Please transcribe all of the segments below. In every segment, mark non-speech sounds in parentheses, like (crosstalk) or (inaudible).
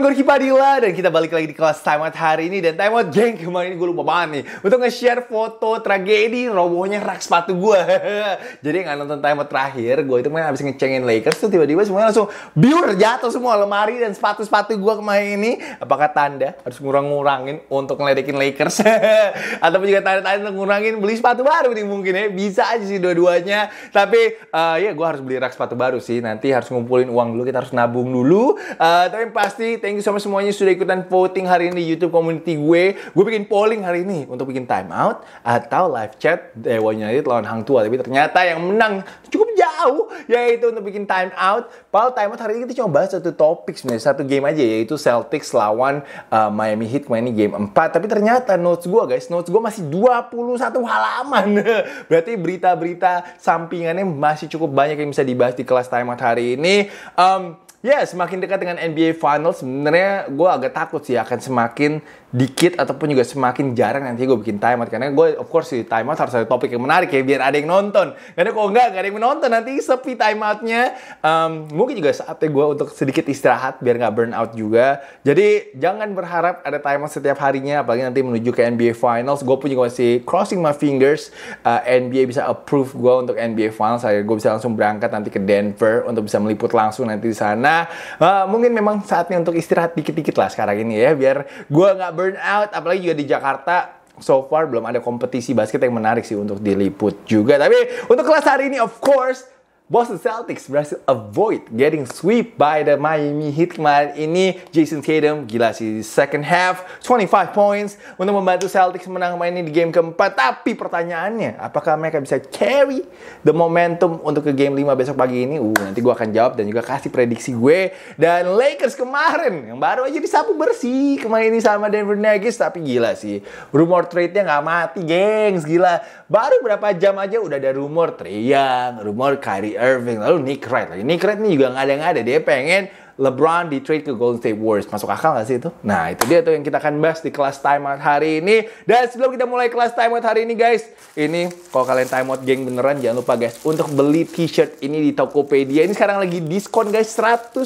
gue Gorky Padilla dan kita balik lagi di kelas Time Out hari ini dan Time Out geng kemarin gue lupa banget nih untuk nge-share foto tragedi robohnya rak sepatu gue. (laughs) Jadi yang nonton Time Out terakhir, gue itu kemarin habis ngecengin Lakers tuh tiba-tiba semuanya langsung biur jatuh semua lemari dan sepatu-sepatu gue kemarin ini. Apakah tanda harus ngurang-ngurangin untuk ngeledekin Lakers (laughs) ataupun juga tanda-tanda untuk ngurangin beli sepatu baru nih mungkin ya bisa aja sih dua-duanya. Tapi uh, ya gue harus beli rak sepatu baru sih. Nanti harus ngumpulin uang dulu, kita harus nabung dulu. Uh, tapi pasti thank you sama semuanya sudah ikutan voting hari ini di YouTube community gue. Gue bikin polling hari ini untuk bikin time out atau live chat Dewa eh, United lawan Hang Tua. Tapi ternyata yang menang cukup jauh yaitu untuk bikin time timeout. Pal out hari ini kita cuma bahas satu topik sebenarnya satu game aja yaitu Celtics lawan uh, Miami Heat kemarin ini game 4. Tapi ternyata notes gue guys, notes gue masih 21 halaman. (laughs) Berarti berita-berita sampingannya masih cukup banyak yang bisa dibahas di kelas time out hari ini. Um, Ya, semakin dekat dengan NBA Finals, sebenarnya gue agak takut sih akan semakin dikit ataupun juga semakin jarang nanti gue bikin timeout. Karena gue, of course, di timeout harus ada topik yang menarik ya, biar ada yang nonton. Karena kalau nggak, nggak ada yang menonton, nanti sepi timeoutnya. Um, mungkin juga saatnya gue untuk sedikit istirahat, biar nggak burn out juga. Jadi, jangan berharap ada timeout setiap harinya, apalagi nanti menuju ke NBA Finals. Gue pun juga masih crossing my fingers, uh, eh, NBA bisa approve gue untuk NBA Finals. Akhirnya gue bisa langsung berangkat nanti ke Denver untuk bisa meliput langsung nanti di sana. Nah, uh, mungkin memang saatnya untuk istirahat dikit-dikit lah sekarang ini ya, biar gue nggak burn out, apalagi juga di Jakarta so far belum ada kompetisi basket yang menarik sih untuk diliput juga. Tapi untuk kelas hari ini of course Boston Celtics berhasil avoid getting sweep by the Miami Heat kemarin ini Jason Tatum gila sih second half 25 points untuk membantu Celtics menang main ini di game keempat tapi pertanyaannya apakah mereka bisa carry the momentum untuk ke game 5 besok pagi ini uh nanti gue akan jawab dan juga kasih prediksi gue dan Lakers kemarin yang baru aja disapu bersih kemarin ini sama Denver Nuggets tapi gila sih rumor trade-nya nggak mati gengs gila baru berapa jam aja udah ada rumor Treyang rumor Kyrie Irving, lalu Nick Wright lagi. Nick Wright ini juga nggak ada nggak ada. Dia pengen LeBron di trade ke Golden State Warriors. Masuk akal nggak sih itu? Nah, itu dia tuh yang kita akan bahas di kelas timeout hari ini. Dan sebelum kita mulai kelas timeout hari ini, guys. Ini, kalau kalian timeout geng beneran, jangan lupa guys. Untuk beli t-shirt ini di Tokopedia. Ini sekarang lagi diskon guys. 150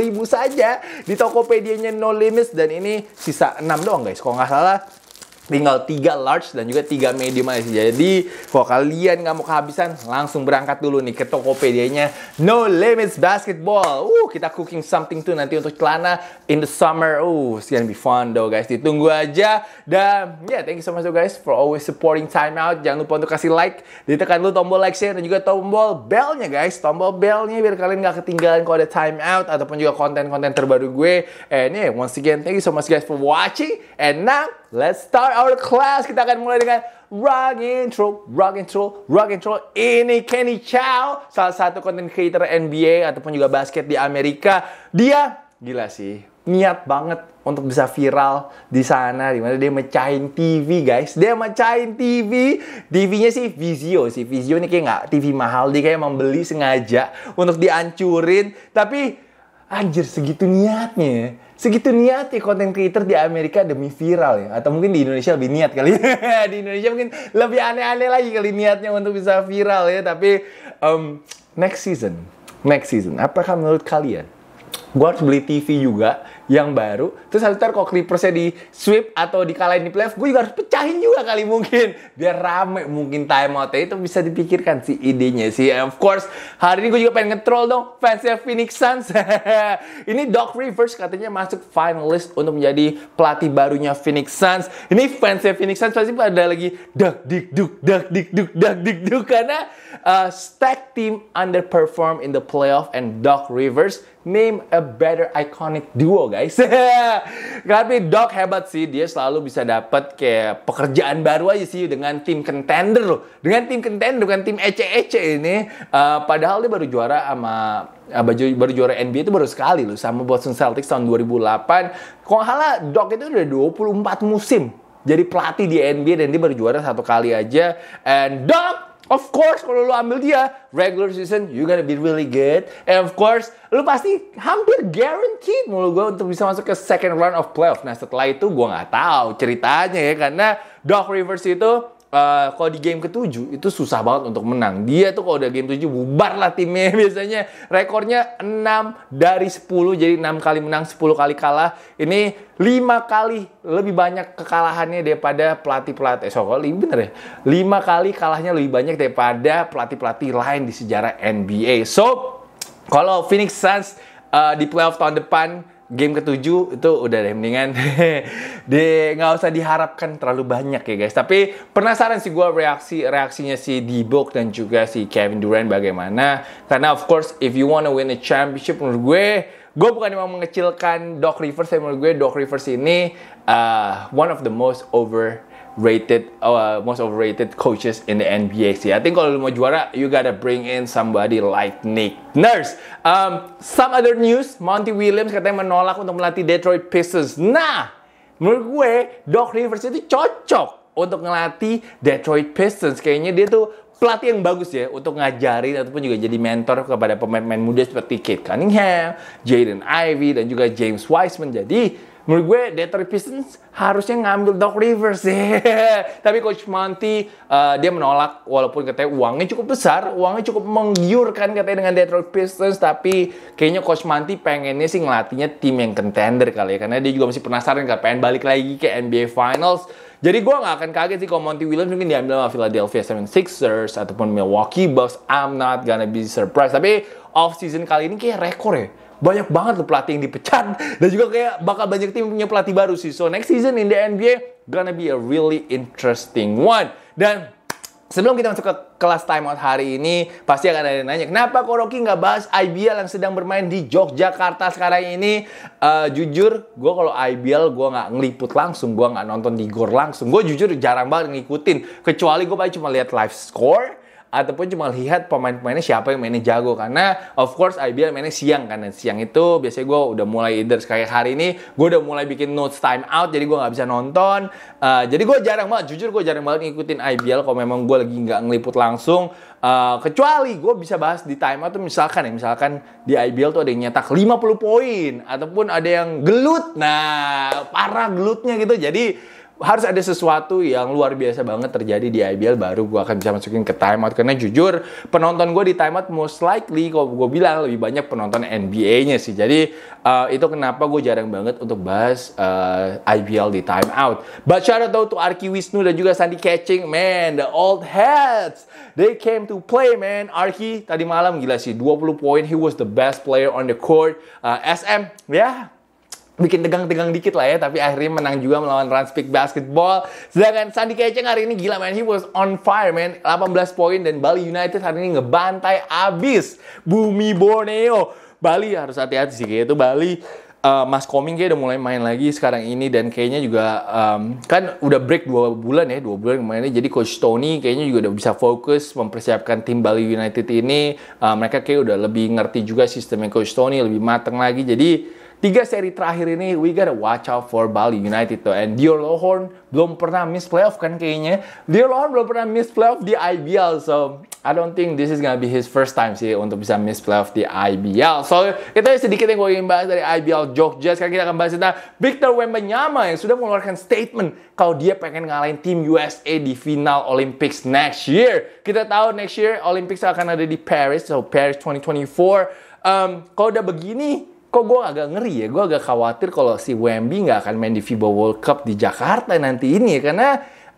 ribu saja. Di Tokopedia-nya No Limits. Dan ini sisa 6 doang guys. Kalau nggak salah, tinggal tiga large dan juga tiga medium aja. Jadi kalau kalian nggak mau kehabisan, langsung berangkat dulu nih ke Tokopedia-nya No Limits Basketball. Uh, kita cooking something tuh nanti untuk celana in the summer. Uh, it's gonna be fun though guys. Ditunggu aja. Dan yeah, thank you so much though guys for always supporting Time Out. Jangan lupa untuk kasih like, ditekan dulu tombol like share dan juga tombol bellnya guys. Tombol bellnya biar kalian nggak ketinggalan kalau ada Time Out ataupun juga konten-konten terbaru gue. And yeah, once again, thank you so much guys for watching. And now Let's start our class. Kita akan mulai dengan rock intro, rock intro, rock intro. Ini Kenny Chow, salah satu content creator NBA ataupun juga basket di Amerika. Dia gila sih, niat banget untuk bisa viral di sana dimana dia mecahin TV guys dia mecahin TV TV-nya sih Vizio sih Vizio ini kayak nggak TV mahal dia kayak membeli sengaja untuk dihancurin tapi anjir segitu niatnya segitu niat ya konten creator di Amerika demi viral ya atau mungkin di Indonesia lebih niat kali (laughs) di Indonesia mungkin lebih aneh-aneh lagi kali niatnya untuk bisa viral ya tapi um, next season next season apakah menurut kalian gua harus beli TV juga yang baru terus nanti ntar kok Clippersnya di sweep atau dikalahin di playoff gue juga harus pecahin juga kali mungkin biar rame mungkin out itu bisa dipikirkan si idenya sih of course hari ini gue juga pengen ngetrol dong fansnya Phoenix Suns (laughs) ini Doc Rivers katanya masuk finalist untuk menjadi pelatih barunya Phoenix Suns ini fansnya Phoenix Suns pasti ada lagi dak dik duk dak dik duk dak dik duk karena uh, stack team underperform in the playoff and Doc Rivers name a better iconic duo guys. (laughs) Tapi Doc hebat sih, dia selalu bisa dapat kayak pekerjaan baru aja sih dengan tim contender loh. Dengan tim contender, dengan tim ece-ece ini. Uh, padahal dia baru juara sama eh, baju baru juara NBA itu baru sekali loh sama Boston Celtics tahun 2008. Kok halah Doc itu udah 24 musim jadi pelatih di NBA dan dia baru juara satu kali aja. And Doc Of course, kalau lo ambil dia regular season, you gonna be really good. And of course, lu pasti hampir guaranteed mulu gue untuk bisa masuk ke second round of playoff. Nah setelah itu gue nggak tahu ceritanya ya karena Doc Rivers itu uh, kalau di game ketujuh itu susah banget untuk menang. Dia tuh kalau udah game tujuh bubar lah timnya (laughs) biasanya. Rekornya 6 dari 10 jadi 6 kali menang, 10 kali kalah. Ini 5 kali lebih banyak kekalahannya daripada pelatih-pelatih. So kalau ini bener ya? 5 kali kalahnya lebih banyak daripada pelatih-pelatih lain di sejarah NBA. So, kalau Phoenix Suns uh, di playoff tahun depan game ketujuh itu udah deh mendingan (laughs) deh nggak usah diharapkan terlalu banyak ya guys tapi penasaran sih gue reaksi reaksinya si Dibok dan juga si Kevin Durant bagaimana karena of course if you wanna win a championship menurut gue gue bukan cuma mengecilkan Doc Rivers tapi menurut gue Doc Rivers ini uh, one of the most over rated uh, most overrated coaches in the NBA sih. I think kalau mau juara, you gotta bring in somebody like Nick Nurse. Um, some other news, Monty Williams katanya menolak untuk melatih Detroit Pistons. Nah, menurut gue Doc Rivers itu cocok untuk ngelatih Detroit Pistons. Kayaknya dia tuh pelatih yang bagus ya untuk ngajarin ataupun juga jadi mentor kepada pemain-pemain muda seperti Kate Cunningham, Jaden Ivey dan juga James Wiseman. Jadi menurut gue Detroit Pistons harusnya ngambil Doc Rivers sih. (laughs) Tapi Coach Monty uh, eh, dia menolak walaupun katanya uangnya cukup besar, uangnya cukup menggiurkan katanya dengan Detroit Pistons tapi kayaknya Coach Monty pengennya sih ngelatihnya tim yang contender kali ya karena dia juga masih penasaran nggak pengen balik lagi ke NBA Finals. Jadi gue gak akan kaget sih kalau Monty Williams mungkin diambil sama Philadelphia 76ers ataupun Milwaukee Bucks. I'm not gonna be surprised. Tapi off season kali ini kayak rekor ya banyak banget loh pelatih yang dipecat (laughs) dan juga kayak bakal banyak tim punya pelatih baru sih. So next season in the NBA gonna be a really interesting one. Dan sebelum kita masuk ke kelas timeout hari ini, pasti akan ada yang nanya, kenapa kok Rocky nggak bahas IBL yang sedang bermain di Yogyakarta sekarang ini? Uh, jujur, gue kalau IBL gue nggak ngeliput langsung, gue nggak nonton di gor langsung. Gue jujur jarang banget ngikutin, kecuali gue paling cuma lihat live score, ataupun cuma lihat pemain-pemainnya siapa yang mainnya jago karena of course IBL mainnya siang kan dan siang itu biasanya gue udah mulai either kayak hari ini gue udah mulai bikin notes time out jadi gue nggak bisa nonton uh, jadi gue jarang banget jujur gue jarang banget ngikutin IBL kalau memang gue lagi nggak ngeliput langsung Uh, kecuali gue bisa bahas di time out tuh misalkan ya misalkan di IBL tuh ada yang nyetak 50 poin ataupun ada yang gelut nah parah gelutnya gitu jadi harus ada sesuatu yang luar biasa banget terjadi di IBL baru gue akan bisa masukin ke timeout karena jujur penonton gue di timeout most likely kalau gue bilang lebih banyak penonton NBA-nya sih jadi uh, itu kenapa gue jarang banget untuk bahas uh, eh, IBL di timeout but shout out to Arki Wisnu dan juga Sandy Catching man the old heads they came to play man Arki tadi malam gila sih 20 poin he was the best player on the court uh, eh, SM ya yeah, bikin tegang-tegang dikit lah ya tapi akhirnya menang juga melawan Ranspik Basketball sedangkan Sandi Keceng hari ini gila man he was on fire man 18 poin dan Bali United hari ini ngebantai abis Bumi Borneo Bali harus hati-hati sih kayak itu Bali uh, Mas Koming kayak udah mulai main lagi sekarang ini dan kayaknya juga um, kan udah break dua bulan ya dua bulan kemarin jadi coach Tony kayaknya juga udah bisa fokus mempersiapkan tim Bali United ini uh, mereka kayak udah lebih ngerti juga sistemnya coach Tony lebih mateng lagi jadi Tiga seri terakhir ini, we gotta watch out for Bali United tuh. And Dior Lohorn belum pernah miss playoff kan kayaknya. Dior Lohorn belum pernah miss playoff di IBL. So, I don't think this is gonna be his first time sih untuk bisa miss playoff di IBL. So, itu sedikit yang gue ingin bahas dari IBL Jogja. Sekarang kita akan bahas tentang Victor Wembanyama yang sudah mengeluarkan statement kalau dia pengen ngalahin tim USA di final Olympics next year. Kita tahu next year Olympics akan ada di Paris. So, Paris 2024. Um, kalau udah begini, kok gue agak ngeri ya, gue agak khawatir kalau si Wemby nggak akan main di FIBA World Cup di Jakarta nanti ini ya, karena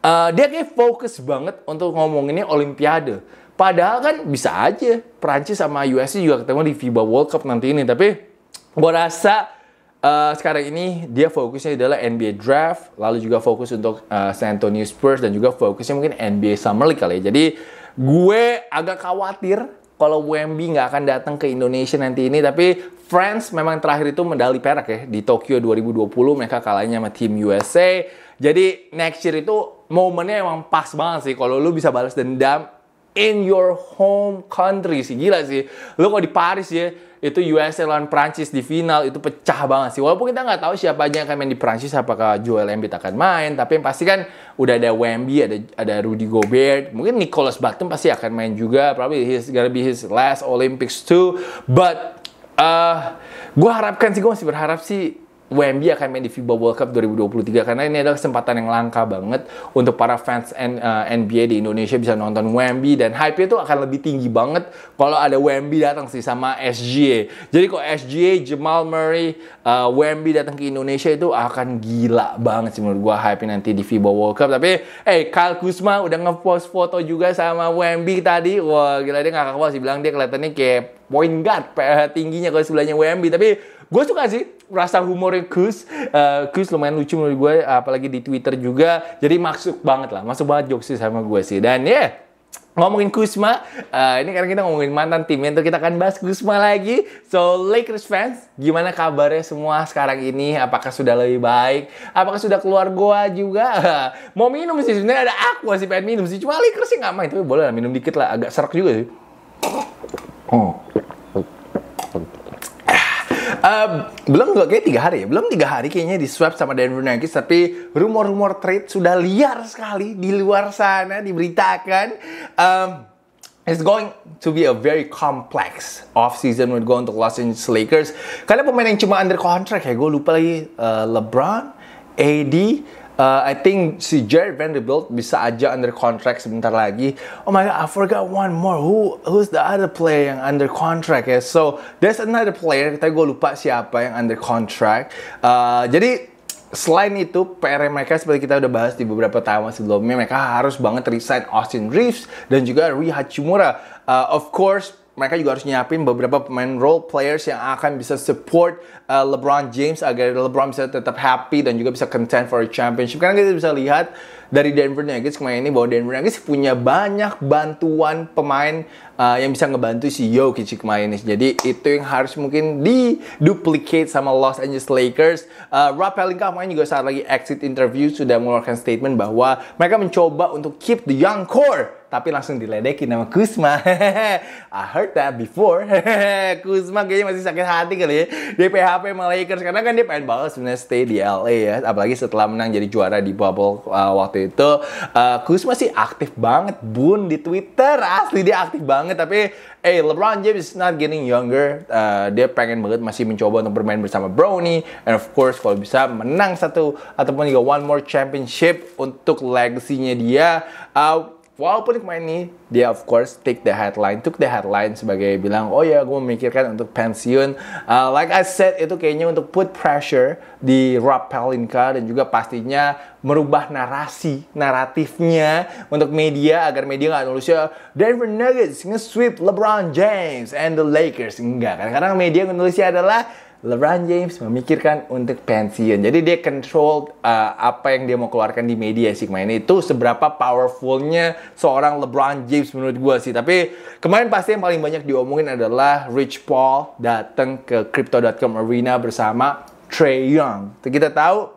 uh, dia kayak fokus banget untuk ngomonginnya Olimpiade. Padahal kan bisa aja Prancis sama USA juga ketemu di FIBA World Cup nanti ini, tapi gue rasa uh, sekarang ini dia fokusnya adalah NBA Draft, lalu juga fokus untuk uh, San Antonio Spurs dan juga fokusnya mungkin NBA Summer League kali ya. Jadi gue agak khawatir kalau Wemby nggak akan datang ke Indonesia nanti ini, tapi France memang terakhir itu medali perak ya di Tokyo 2020 mereka kalahnya sama tim USA. Jadi next year itu momennya emang pas banget sih kalau lu bisa balas dendam in your home country sih gila sih lo kalau di Paris ya itu USA lawan Prancis di final itu pecah banget sih walaupun kita nggak tahu siapa aja yang akan main di Prancis apakah Joel Embiid akan main tapi yang pasti kan udah ada Wemby ada ada Rudy Gobert mungkin Nicholas Batum pasti akan main juga probably his gonna be his last Olympics too but uh, gue harapkan sih gue masih berharap sih WMB akan main di FIBA World Cup 2023 karena ini adalah kesempatan yang langka banget untuk para fans N, uh, eh, NBA di Indonesia bisa nonton WMB dan hype itu akan lebih tinggi banget kalau ada WMB datang sih sama SGA. Jadi kok SGA, Jamal Murray, uh, eh, WMB datang ke Indonesia itu akan gila banget sih menurut gua hype nanti di FIBA World Cup. Tapi eh hey, Kyle Kuzma udah ngepost foto juga sama WMB tadi. Wah, gila dia gak banget sih bilang dia kelihatannya kayak point guard eh, tingginya kalau sebelahnya WMB tapi gue suka sih rasa humornya Gus uh, Gus lumayan lucu menurut gue apalagi di Twitter juga jadi masuk banget lah masuk banget jokesnya sama gue sih dan ya yeah, ngomongin Kusma, uh, ini karena kita ngomongin mantan tim, yang kita akan bahas Kusma lagi. So Lakers fans, gimana kabarnya semua sekarang ini? Apakah sudah lebih baik? Apakah sudah keluar gue juga? (laughs) Mau minum sih sebenarnya ada aku sih pengen minum sih, cuma Lakers sih nggak main, tapi boleh lah minum dikit lah, agak serak juga sih. Oh uh, belum gak kayak tiga hari ya. Belum tiga hari kayaknya di swap sama Denver Nuggets. Tapi rumor-rumor trade sudah liar sekali di luar sana diberitakan. Um, It's going to be a very complex off season with going to Los Angeles Lakers. Karena pemain yang cuma under contract ya, gue lupa lagi uh, LeBron, AD, Uh, I think si Jared Vanderbilt bisa aja under contract sebentar lagi. Oh my god, I forgot one more. Who who's the other player yang under contract ya? Yeah? So there's another player. Kita gue lupa siapa yang under contract. Uh, jadi selain itu PR mereka seperti kita udah bahas di beberapa tahun sebelumnya mereka harus banget resign Austin Reeves dan juga Rui Hachimura. Uh, of course mereka juga harus nyiapin beberapa pemain role players yang akan bisa support uh, LeBron James agar LeBron bisa tetap happy dan juga bisa content for a championship. Karena kita bisa lihat dari Denver Nuggets kemarin ini bahwa Denver Nuggets punya banyak bantuan pemain uh, yang bisa ngebantu si Jokic kemarin ini. Jadi itu yang harus mungkin diduplicate sama Los Angeles Lakers. Uh, Rob Pelinka kemarin juga saat lagi exit interview sudah mengeluarkan statement bahwa mereka mencoba untuk keep the young core tapi langsung diledekin sama Kusma. (laughs) I heard that before. (laughs) Kusma kayaknya masih sakit hati kali ya. Dia PHP sama Lakers karena kan dia pengen banget sebenarnya stay di LA ya. Apalagi setelah menang jadi juara di bubble uh, waktu itu. Uh, Kusma sih aktif banget bun di Twitter. Asli dia aktif banget tapi eh hey, LeBron James is not getting younger. Uh, dia pengen banget masih mencoba untuk bermain bersama Brownie and of course kalau bisa menang satu ataupun juga one more championship untuk legasinya dia. Uh, walaupun kemarin ini dia of course take the headline took the headline sebagai bilang oh ya gue memikirkan untuk pensiun uh, like I said itu kayaknya untuk put pressure di Rob Pelinka dan juga pastinya merubah narasi naratifnya untuk media agar media nggak nulisnya Denver Nuggets nge-sweep LeBron James and the Lakers enggak kadang-kadang media nulisnya adalah LeBron James memikirkan untuk pensiun. Jadi dia control uh, apa yang dia mau keluarkan di media sih kemarin itu seberapa powerfulnya seorang LeBron James menurut gue sih. Tapi kemarin pasti yang paling banyak diomongin adalah Rich Paul datang ke Crypto.com Arena bersama Trey Young. Kita tahu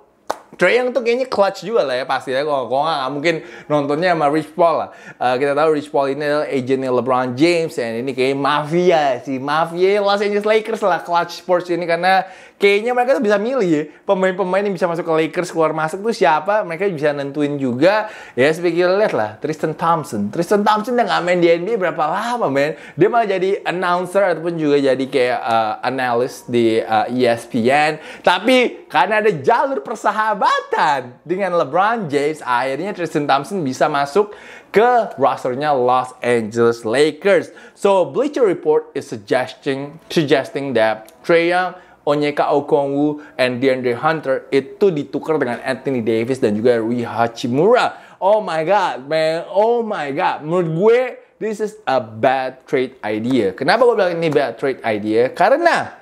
Trey Young tuh kayaknya clutch juga lah ya pasti ya. Kalau nggak, nggak mungkin nontonnya sama Rich Paul lah. Uh, kita tahu Rich Paul ini adalah agentnya LeBron James dan ini kayak mafia sih. mafia Los Angeles Lakers lah clutch sports ini karena kayaknya mereka tuh bisa milih ya pemain-pemain yang bisa masuk ke Lakers keluar masuk tuh siapa mereka bisa nentuin juga ya sepikir lihat lah Tristan Thompson Tristan Thompson yang nggak main di NBA berapa lama men dia malah jadi announcer ataupun juga jadi kayak uh, eh, analis di uh, eh, ESPN tapi karena ada jalur persahabatan dengan LeBron James akhirnya Tristan Thompson bisa masuk ke rosternya Los Angeles Lakers. So Bleacher Report is suggesting suggesting that Trae Young Onyeka Okongwu and DeAndre Hunter itu ditukar dengan Anthony Davis dan juga Rui Hachimura. Oh my god, man. Oh my god. Menurut gue this is a bad trade idea. Kenapa gue bilang ini bad trade idea? Karena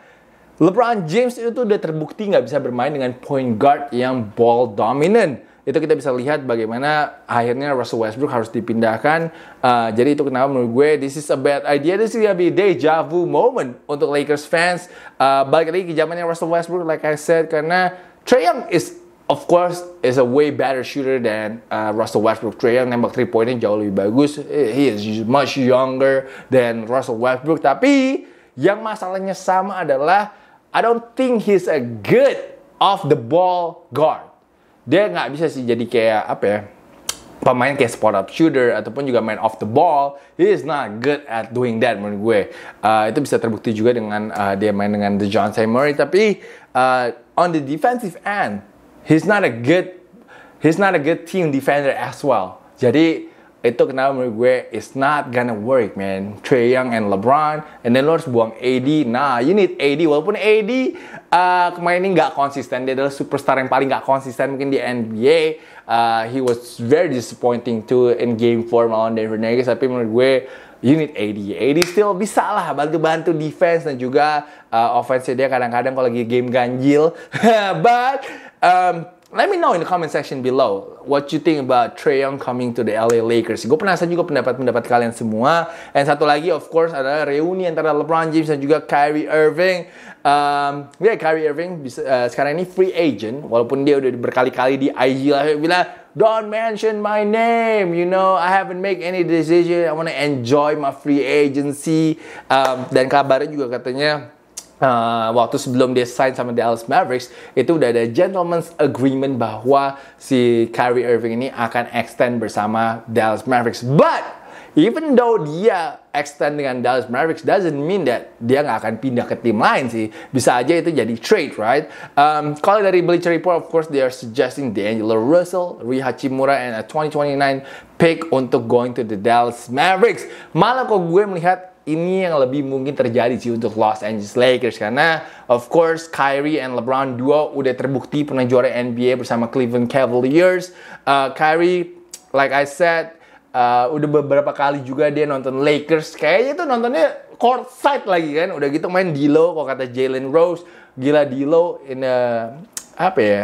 LeBron James itu udah terbukti nggak bisa bermain dengan point guard yang ball dominant itu kita bisa lihat bagaimana akhirnya Russell Westbrook harus dipindahkan. Uh, jadi itu kenapa menurut gue this is a bad idea. This is gonna be deja vu moment untuk Lakers fans. Uh, balik lagi ke zamannya Russell Westbrook, like I said, karena Trae Young is of course is a way better shooter than uh, Russell Westbrook. Trae Young nembak three pointnya jauh lebih bagus. He is much younger than Russell Westbrook. Tapi yang masalahnya sama adalah I don't think he's a good off the ball guard dia nggak bisa sih jadi kayak apa ya pemain kayak spot up shooter ataupun juga main off the ball, he is not good at doing that menurut gue. Uh, itu bisa terbukti juga dengan uh, dia main dengan the John C. Murray, tapi uh, on the defensive end, he's not a good he's not a good team defender as well. Jadi itu kenapa menurut gue it's not gonna work man Trey Young and LeBron and then lo harus buang AD nah you need AD walaupun AD uh, kemarin ini nggak konsisten dia adalah superstar yang paling nggak konsisten mungkin di NBA uh, he was very disappointing too in game form melawan Denver Nuggets tapi menurut gue you need AD. AD still bisa lah bantu-bantu defense dan juga uh, offense dia kadang-kadang kalau lagi game ganjil. (laughs) But um, Let me know in the comment section below what you think about Trae Young coming to the LA Lakers. Gue penasaran juga pendapat-pendapat kalian semua. Dan satu lagi of course adalah reuni antara LeBron James dan juga Kyrie Irving. Um, ya yeah, Kyrie Irving bisa, uh, sekarang ini free agent walaupun dia udah berkali-kali di IG lah bilang don't mention my name. You know, I haven't make any decision. I wanna enjoy my free agency. Um, dan kabarnya juga katanya uh, waktu sebelum dia sign sama Dallas Mavericks itu udah ada gentleman's agreement bahwa si Kyrie Irving ini akan extend bersama Dallas Mavericks. But even though dia extend dengan Dallas Mavericks doesn't mean that dia nggak akan pindah ke tim lain sih. Bisa aja itu jadi trade, right? Um, kalau dari Bleacher Report, of course they are suggesting D'Angelo Russell, Rui Hachimura, and a 2029 pick untuk going to the Dallas Mavericks. Malah kok gue melihat ini yang lebih mungkin terjadi sih untuk Los Angeles Lakers karena of course Kyrie and LeBron duo udah terbukti pernah juara NBA bersama Cleveland Cavaliers. Uh, Kyrie, like I said, uh, udah beberapa kali juga dia nonton Lakers. Kayaknya itu nontonnya court side lagi kan. Udah gitu main Dilo, kok kata Jalen Rose, gila Dilo in a, apa ya?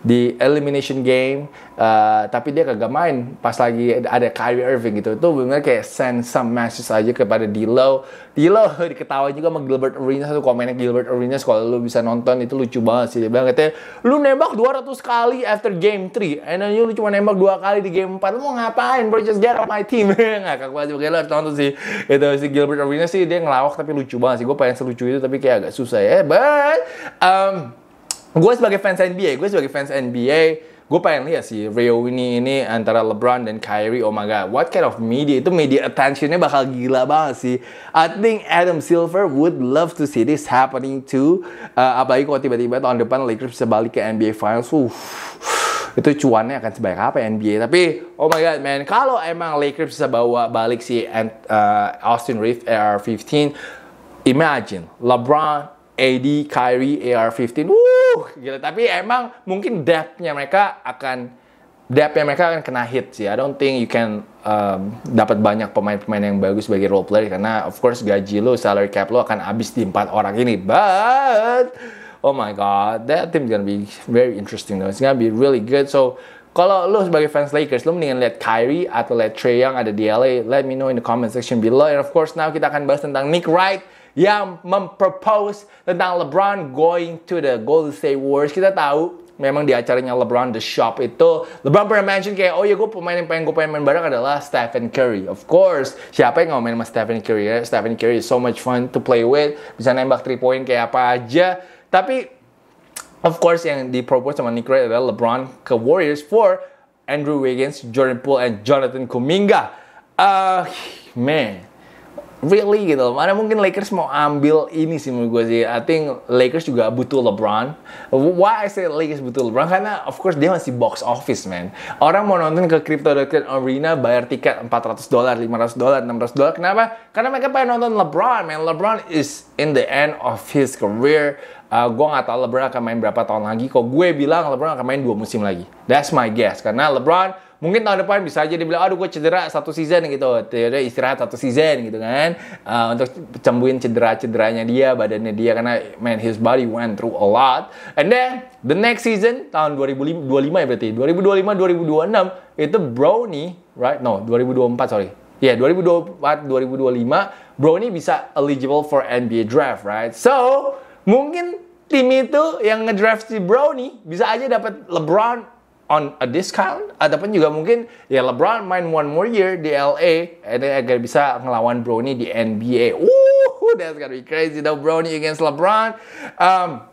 di elimination game uh, tapi dia kagak main pas lagi ada Kyrie Irving gitu itu bener kayak send some message aja kepada Dilo Dilo (laughs) diketawain juga sama Gilbert Arenas satu komennya Gilbert Arenas kalau lu bisa nonton itu lucu banget sih dia bilang katanya lu nembak 200 kali after game 3 and then you lu cuma nembak 2 kali di game 4 lu mau ngapain bro just get off my team kaku aja juga lu harus nonton sih itu si Gilbert Arenas sih dia ngelawak tapi lucu banget sih gue pengen selucu itu tapi kayak agak susah ya but um, gue sebagai fans NBA, gue sebagai fans NBA, gue pengen lihat sih ini ini antara LeBron dan Kyrie. Oh my god, what kind of media itu media attentionnya bakal gila banget sih. I think Adam Silver would love to see this happening too. Uh, apalagi kalau tiba-tiba tahun depan Lakers bisa balik ke NBA Finals. Uh, itu cuannya akan sebaik apa NBA ya tapi oh my god man kalau emang Lakers bisa bawa balik si uh, Austin Reeves AR15 eh, imagine LeBron AD, Kyrie, AR-15, wuh, gila. Tapi emang mungkin depth-nya mereka akan depth-nya mereka akan kena hit sih. I don't think you can um, dapat banyak pemain-pemain yang bagus sebagai role player karena of course gaji lo, salary cap lo akan habis di empat orang ini. But oh my god, that team gonna be very interesting though. It's gonna be really good. So kalau lo sebagai fans Lakers, lo mendingan lihat Kyrie atau lihat Trey Young ada di LA. Let me know in the comment section below. And of course now kita akan bahas tentang Nick Wright yang mempropose tentang LeBron going to the Golden State Warriors. Kita tahu memang di acaranya LeBron The Shop itu LeBron pernah mention kayak oh ya gue pemain yang pengen gue pengen main bareng adalah Stephen Curry of course siapa yang mau main sama Stephen Curry ya Stephen Curry is so much fun to play with bisa nembak 3 point kayak apa aja tapi of course yang di propose sama Nick Wright adalah LeBron ke Warriors for Andrew Wiggins, Jordan Poole, and Jonathan Kuminga. Uh, man, really gitu loh. Mana mungkin Lakers mau ambil ini sih menurut gue sih. I think Lakers juga butuh LeBron. Why I say Lakers butuh LeBron? Karena of course dia masih box office man. Orang mau nonton ke Crypto.com Arena bayar tiket 400 dolar, 500 dolar, 600 dolar. Kenapa? Karena mereka pengen nonton LeBron man. LeBron is in the end of his career. Uh, gue gak tau LeBron akan main berapa tahun lagi. Kok gue bilang LeBron akan main dua musim lagi. That's my guess. Karena LeBron mungkin tahun depan bisa aja dibilang aduh gue cedera satu season gitu Yaudah istirahat satu season gitu kan uh, untuk cembuin cedera-cederanya dia badannya dia karena man his body went through a lot and then the next season tahun 2025 ya berarti 2025 2026 itu Brownie right no 2024 sorry Ya, yeah, 2024 2025 Brownie bisa eligible for NBA draft, right? So, mungkin tim itu yang ngedraft si Brownie bisa aja dapat LeBron on a discount ataupun juga mungkin ya LeBron main one more year di LA agar bisa ngelawan Brownie di NBA. Uh, that's gonna be crazy though Brownie against LeBron. Um,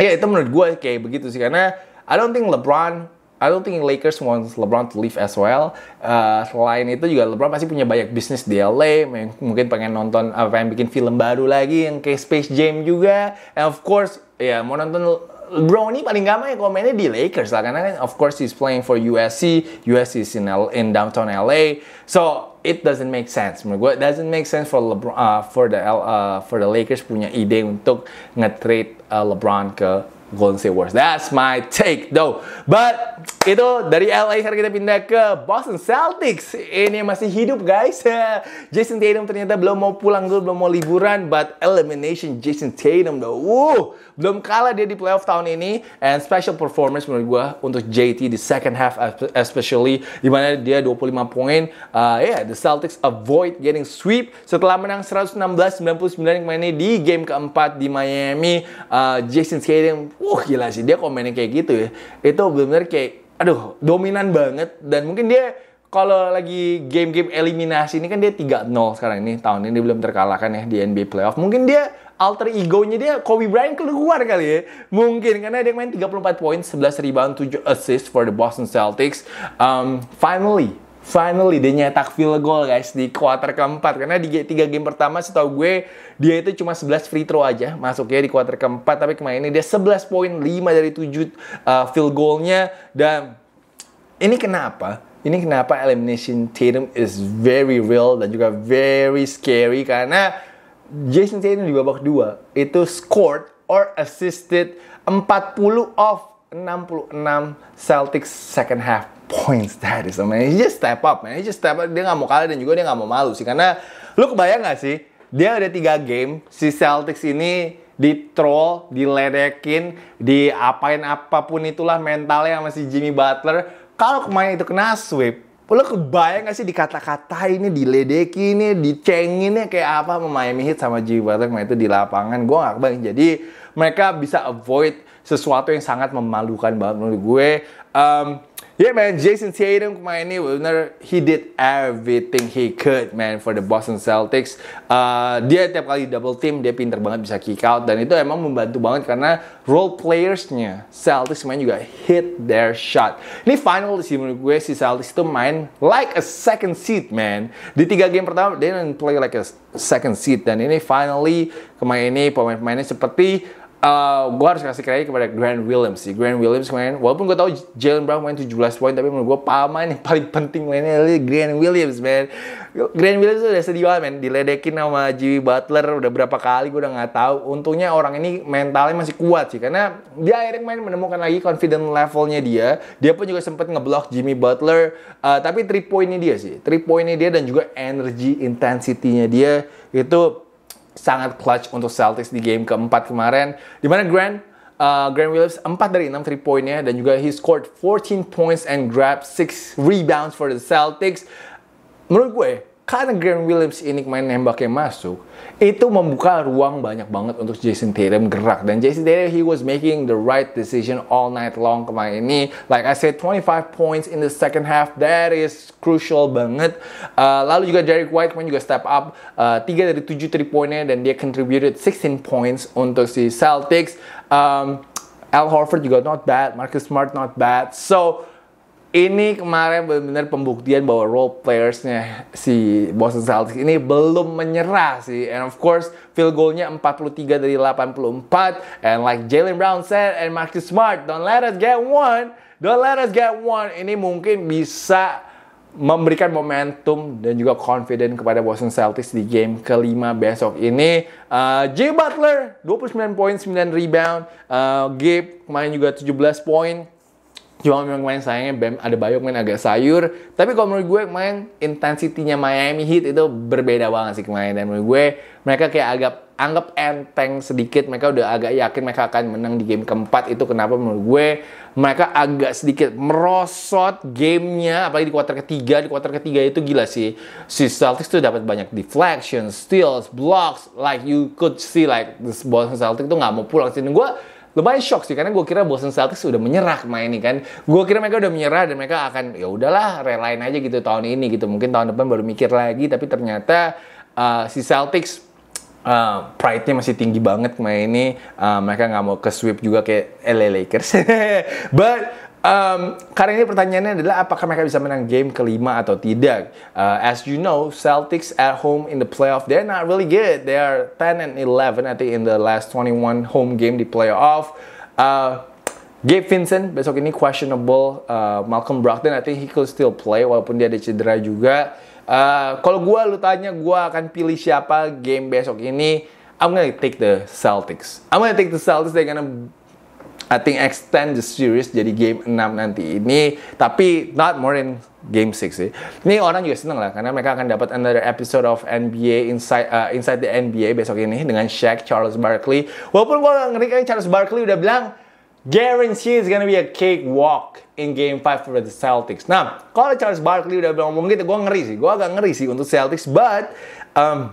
ya yeah, itu menurut gue kayak begitu sih karena I don't think LeBron I don't think Lakers wants LeBron to leave as well. Uh, selain itu juga LeBron pasti punya banyak bisnis di LA. Mungkin pengen nonton, apa uh, pengen bikin film baru lagi yang kayak Space Jam juga. And of course, ya yeah, mau nonton ini paling gampang ya komennya di Lakers lah karena kan of course he's playing for USC, USC is in, L in downtown LA, so it doesn't make sense. Menurut gue doesn't make sense for LeBron, uh, for the L, uh, for the Lakers punya ide untuk ngetrade uh, LeBron ke Golden State Warriors. That's my take though. But itu dari LA sekarang kita pindah ke Boston Celtics. Ini masih hidup guys. (laughs) Jason Tatum ternyata belum mau pulang dulu, belum mau liburan. But elimination Jason Tatum though. Wuh, belum kalah dia di playoff tahun ini. And special performance menurut gue untuk JT di second half especially. Dimana dia 25 poin. Uh, yeah, the Celtics avoid getting sweep setelah menang 116-99 kemarin di game keempat di Miami. Uh, Jason Tatum wah gila sih dia komennya kayak gitu ya itu benar-benar kayak aduh dominan banget dan mungkin dia kalau lagi game-game eliminasi ini kan dia 3-0 sekarang ini tahun ini belum terkalahkan ya di NBA playoff. Mungkin dia alter egonya dia Kobe Bryant keluar kali ya. Mungkin karena dia main 34 poin, 11 rebound, 7 assist for the Boston Celtics. Um, finally Finally dia nyetak field goal guys di quarter keempat karena di tiga game pertama setahu gue dia itu cuma 11 free throw aja masuknya di quarter keempat tapi kemarin ini dia 11 poin 5 dari 7 uh, field goalnya dan ini kenapa? Ini kenapa elimination Tatum is very real dan juga very scary karena Jason Tatum di babak dua itu scored or assisted 40 of 66 Celtics second half points (laughs) that is amazing. He just step up, man. He just step up. Dia nggak mau kalah dan juga dia nggak mau malu sih. Karena lu kebayang nggak sih? Dia ada tiga game. Si Celtics ini di troll, diledekin, diapain apapun itulah mentalnya sama si Jimmy Butler. Kalau kemarin itu kena sweep, lo kebayang gak sih dikata-kata ini, diledeki ini, dicenginnya kayak apa sama Miami Heat sama Jimmy Butler kemarin itu di lapangan. Gue gak kebayang. Jadi mereka bisa avoid sesuatu yang sangat memalukan banget menurut gue. Um, yeah man, Jason Tatum kemarin ini benar he did everything he could man for the Boston Celtics. Uh, dia tiap kali double team dia pinter banget bisa kick out dan itu emang membantu banget karena role playersnya Celtics main juga hit their shot. Ini final sih menurut gue si Celtics itu main like a second seed man. Di tiga game pertama dia play like a second seed dan ini finally kemarin ini pemain-pemainnya seperti uh, eh, gue harus kasih kredit kepada Grant Williams sih. Grant Williams kemarin, walaupun gue tau Jalen Brown main 17 poin, tapi menurut gue paman yang paling penting mainnya adalah Grant Williams, man. Grant Williams udah sedih banget, man. Diledekin sama Jimmy Butler udah berapa kali, gue udah nggak tahu. Untungnya orang ini mentalnya masih kuat sih, karena dia akhirnya main menemukan lagi confident levelnya dia. Dia pun juga sempat ngeblok Jimmy Butler, uh, tapi three pointnya dia sih, three pointnya dia dan juga energy intensity-nya dia itu sangat clutch untuk Celtics di game keempat kemarin. Dimana Grant uh, Grant Williams 4 dari 6 3 poinnya dan juga he scored 14 points and grabbed 6 rebounds for the Celtics. Menurut gue karena Grant Williams ini main nembaknya masuk, itu membuka ruang banyak banget untuk Jason Tatum gerak. Dan Jason Tatum, he was making the right decision all night long kemarin ini. Like I said, 25 points in the second half, that is crucial banget. Uh, lalu juga Derek White kemarin juga step up, uh, 3 dari 7 3 pointnya dan dia contributed 16 points untuk si Celtics. Um, Al Horford juga not bad, Marcus Smart not bad. So, ini kemarin benar-benar pembuktian bahwa role playersnya si Boston Celtics ini belum menyerah sih. And of course, field goalnya 43 dari 84. And like Jalen Brown said and Marcus Smart, don't let us get one. Don't let us get one. Ini mungkin bisa memberikan momentum dan juga confident kepada Boston Celtics di game kelima besok ini. Uh, Jay Butler 29 poin 9 rebound, uh, Gabe kemarin juga 17 poin Cuma memang main sayangnya Bam ada Bayok main agak sayur. Tapi kalau menurut gue main intensitinya Miami Heat itu berbeda banget sih kemarin. Dan menurut gue mereka kayak agak anggap enteng sedikit. Mereka udah agak yakin mereka akan menang di game keempat. Itu kenapa menurut gue mereka agak sedikit merosot gamenya. Apalagi di kuarter ketiga. Di kuarter ketiga itu gila sih. Si Celtics tuh dapat banyak deflection, steals, blocks. Like you could see like the Boston Celtics tuh nggak mau pulang. sini gue lumayan shock sih karena gue kira Boston Celtics udah menyerah main ini kan. Gue kira mereka udah menyerah dan mereka akan ya udahlah relain aja gitu tahun ini gitu. Mungkin tahun depan baru mikir lagi tapi ternyata uh, si Celtics uh, pride-nya masih tinggi banget main ini. Uh, mereka nggak mau ke sweep juga kayak LA Lakers. (laughs) But Um, karena ini pertanyaannya adalah apakah mereka bisa menang game kelima atau tidak. Uh, as you know, Celtics at home in the playoff, they're not really good. They are 10 and 11 I think in the last 21 home game di playoff. Uh, Gabe Vincent besok ini questionable. Uh, Malcolm Brogdon I think he could still play walaupun dia ada cedera juga. Uh, Kalau gue lu tanya gue akan pilih siapa game besok ini, I'm gonna take the Celtics. I'm gonna take the Celtics. They're gonna I think extend the series jadi game 6 nanti ini tapi not more in game 6 sih. Ini orang juga seneng lah karena mereka akan dapat another episode of NBA Inside uh, Inside the NBA besok ini dengan Shaq, Charles Barkley. Walaupun gua ngeri kan Charles Barkley udah bilang guarantee is gonna be a cake walk in game 5 for the Celtics. Nah, kalau Charles Barkley udah bilang ngomong gitu, gua ngeri sih. Gua agak ngeri sih untuk Celtics, but um,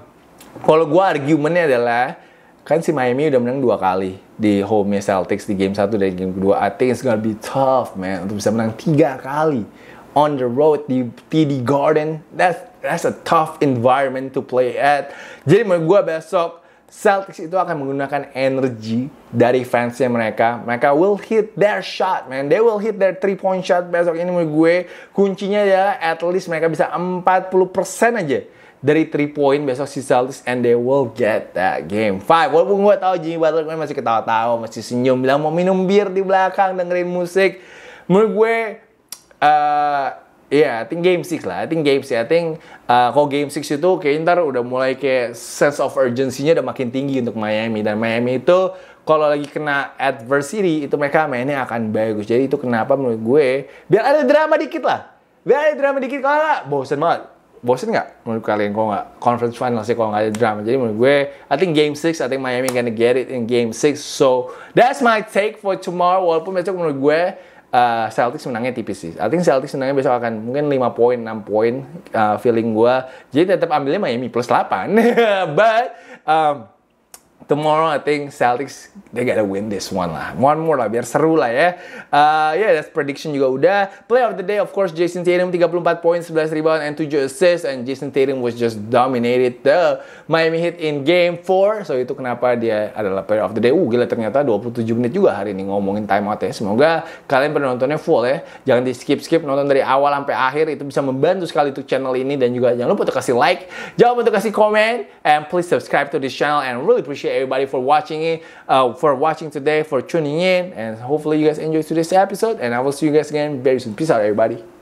kalau gua argumennya adalah kan si Miami udah menang dua kali di home Celtics di game 1 dan game kedua. I think it's gonna be tough man untuk bisa menang tiga kali on the road di TD Garden. That's that's a tough environment to play at. Jadi menurut gue besok Celtics itu akan menggunakan energi dari fansnya mereka. Mereka will hit their shot, man. They will hit their three point shot besok ini menurut gue. Kuncinya ya at least mereka bisa 40% aja dari 3 point besok si Celtics and they will get that game 5. Walaupun gue tahu Jimmy Butler gue kan masih ketawa-tawa, masih senyum, bilang mau minum bir di belakang, dengerin musik. Menurut gue, uh, eh, Iya, yeah, I think game 6 lah. I think game 6. I think uh, kalau game 6 itu kayaknya ntar udah mulai kayak sense of urgency-nya udah makin tinggi untuk Miami. Dan Miami itu kalau lagi kena adversity itu mereka mainnya akan bagus. Jadi itu kenapa menurut gue biar ada drama dikit lah. Biar ada drama dikit kalau nggak bosen banget bosen nggak menurut kalian kalau nggak conference final sih kalau nggak ada drama jadi menurut gue I think game 6 I think Miami gonna get it in game 6 so that's my take for tomorrow walaupun besok menurut gue uh, Celtics menangnya tipis sih I think Celtics menangnya besok akan mungkin 5 poin 6 poin uh, feeling gue jadi tetap ambilnya Miami plus 8 (laughs) but um, tomorrow I think Celtics they gotta win this one lah. One more lah biar seru lah ya. Uh, yeah, that's prediction juga udah. Play of the day of course Jason Tatum 34 points, 11 rebound and 7 assists and Jason Tatum was just dominated the Miami Heat in game 4. So itu kenapa dia adalah player of the day. Uh, gila ternyata 27 menit juga hari ini ngomongin timeout ya. Semoga kalian penontonnya full ya. Jangan di skip-skip nonton dari awal sampai akhir itu bisa membantu sekali untuk channel ini dan juga jangan lupa untuk kasih like, jangan lupa untuk kasih komen and please subscribe to this channel and really appreciate everybody for watching it, uh, for watching today, for tuning in, and hopefully you guys enjoyed today's episode. And I will see you guys again very soon. Peace out, everybody.